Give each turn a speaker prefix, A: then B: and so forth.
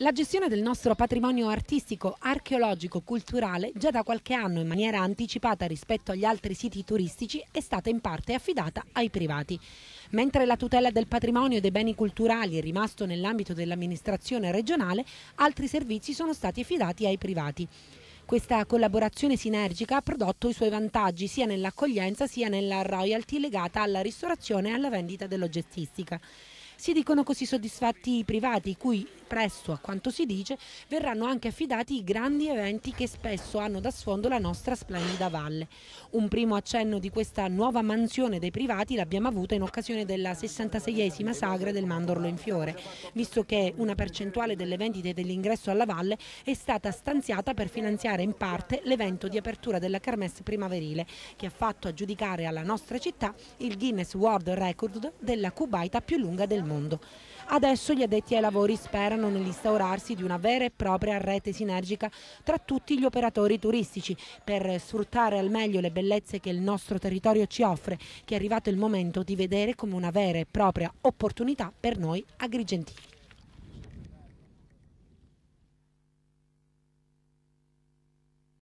A: La gestione del nostro patrimonio artistico, archeologico, culturale, già da qualche anno in maniera anticipata rispetto agli altri siti turistici, è stata in parte affidata ai privati. Mentre la tutela del patrimonio e dei beni culturali è rimasto nell'ambito dell'amministrazione regionale, altri servizi sono stati affidati ai privati. Questa collaborazione sinergica ha prodotto i suoi vantaggi sia nell'accoglienza sia nella royalty legata alla ristorazione e alla vendita dell'oggettistica. Si dicono così soddisfatti i privati, i cui presto a quanto si dice, verranno anche affidati i grandi eventi che spesso hanno da sfondo la nostra splendida valle. Un primo accenno di questa nuova mansione dei privati l'abbiamo avuta in occasione della 66esima sagra del mandorlo in fiore, visto che una percentuale delle vendite dell'ingresso alla valle è stata stanziata per finanziare in parte l'evento di apertura della Carmesse primaverile, che ha fatto aggiudicare alla nostra città il Guinness World Record della cubaita più lunga del mondo. Adesso gli addetti ai lavori sperano nell'instaurarsi di una vera e propria rete sinergica tra tutti gli operatori turistici per sfruttare al meglio le bellezze che il nostro territorio ci offre, che è arrivato il momento di vedere come una vera e propria opportunità per noi agrigentini.